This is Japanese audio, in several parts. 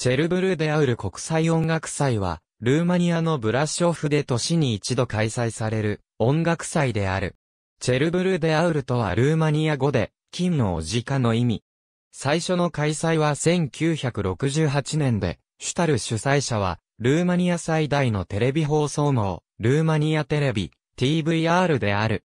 チェルブルデアウル国際音楽祭は、ルーマニアのブラショフで年に一度開催される音楽祭である。チェルブルデアウルとはルーマニア語で、金のおじかの意味。最初の開催は1968年で、主たる主催者は、ルーマニア最大のテレビ放送網、ルーマニアテレビ、TVR である。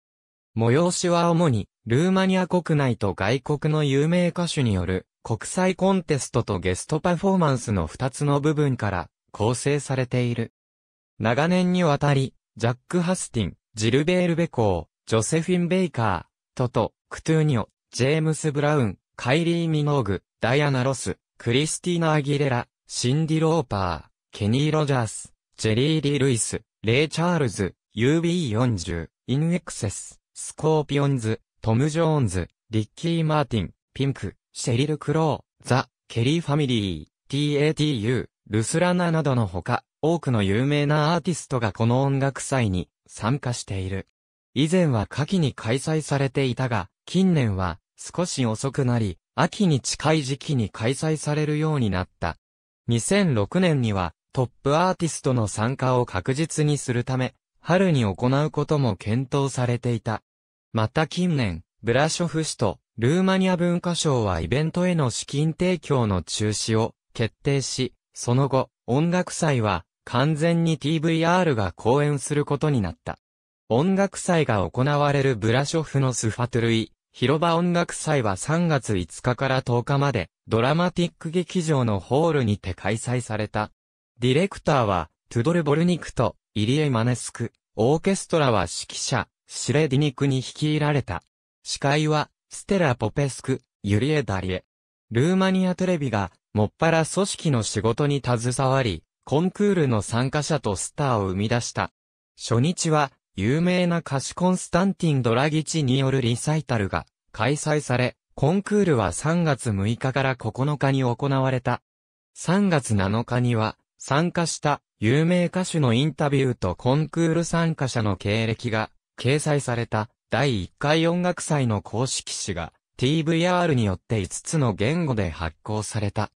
催しは主に、ルーマニア国内と外国の有名歌手による、国際コンテストとゲストパフォーマンスの2つの部分から構成されている。長年にわたり、ジャック・ハスティン、ジルベール・ベコー、ジョセフィン・ベイカー、トト、クトゥーニョ、ジェームス・ブラウン、カイリー・ミノーグ、ダイアナ・ロス、クリスティーナ・アギレラ、シンディ・ローパー、ケニー・ロジャース、ジェリー・リー・ルイス、レイ・チャールズ、UB40、インエクセス、スコーピオンズ、トム・ジョーンズ、リッキー・マーティン、ピンク、シェリル・クロー、ザ・ケリー・ファミリー、TATU、ルスラナなどのほか、多くの有名なアーティストがこの音楽祭に参加している。以前は夏季に開催されていたが、近年は少し遅くなり、秋に近い時期に開催されるようになった。2006年にはトップアーティストの参加を確実にするため、春に行うことも検討されていた。また近年、ブラショフ氏とルーマニア文化省はイベントへの資金提供の中止を決定し、その後、音楽祭は完全に TVR が公演することになった。音楽祭が行われるブラショフのスファトゥルイ、広場音楽祭は3月5日から10日まで、ドラマティック劇場のホールにて開催された。ディレクターは、トゥドル・ボルニクと、イリエ・マネスク、オーケストラは指揮者、シレディニクに率いられた。司会は、ステラ・ポペスク、ユリエ・ダリエ。ルーマニアテレビが、もっぱら組織の仕事に携わり、コンクールの参加者とスターを生み出した。初日は、有名な歌手コンスタンティン・ドラギチによるリサイタルが開催され、コンクールは3月6日から9日に行われた。3月7日には、参加した有名歌手のインタビューとコンクール参加者の経歴が掲載された第1回音楽祭の公式誌が TVR によって5つの言語で発行された。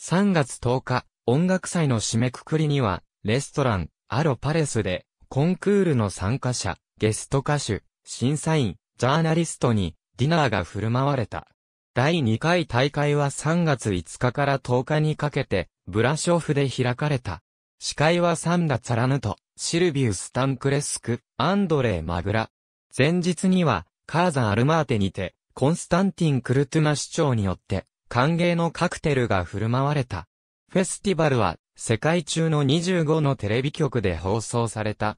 3月10日、音楽祭の締めくくりには、レストラン、アロパレスで、コンクールの参加者、ゲスト歌手、審査員、ジャーナリストに、ディナーが振る舞われた。第2回大会は3月5日から10日にかけて、ブラショフで開かれた。司会はサンダ・ツァラヌト、シルビウス・タンクレスク、アンドレー・マグラ、前日には、カーザン・アルマーテにて、コンスタンティン・クルトゥマ市長によって、歓迎のカクテルが振る舞われた。フェスティバルは、世界中の25のテレビ局で放送された。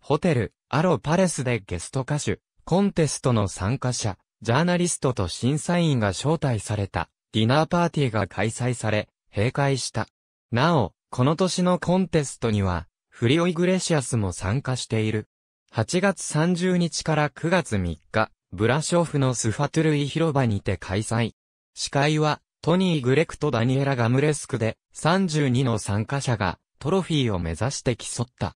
ホテル、アロ・パレスでゲスト歌手、コンテストの参加者、ジャーナリストと審査員が招待された、ディナーパーティーが開催され、閉会した。なお、この年のコンテストには、フリオ・イグレシアスも参加している。8月30日から9月3日、ブラショフのスファトゥルイ広場にて開催。司会は、トニー・グレクとダニエラ・ガムレスクで、32の参加者が、トロフィーを目指して競った。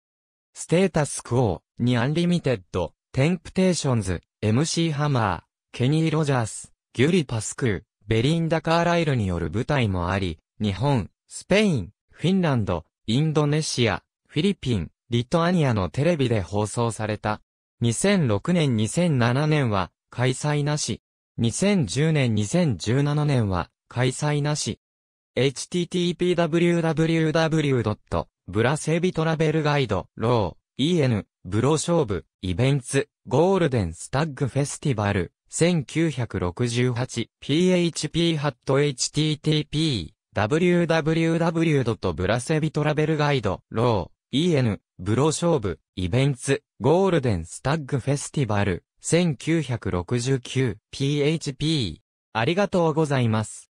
ステータスクオー、ニアンリミテッド、テンプテーションズ、MC ハマー、ケニー・ロジャース、ギュリ・パスクー、ベリンダ・カーライルによる舞台もあり、日本、スペイン、フィンランド、インドネシア、フィリピン、リトアニアのテレビで放送された。2006年2007年は開催なし。2010年2017年は開催なし。h t t p w w w b r a s e b i t r a v e l g u i d e e n ブロ勝負、イベンツ、ゴールデンスタッグフェスティバル、1968php.http w w w b r a s e b i t r a v e l g u i d e e n ブロ勝負、イベンツ、ゴールデンスタッグフェスティバル、1969PHP。ありがとうございます。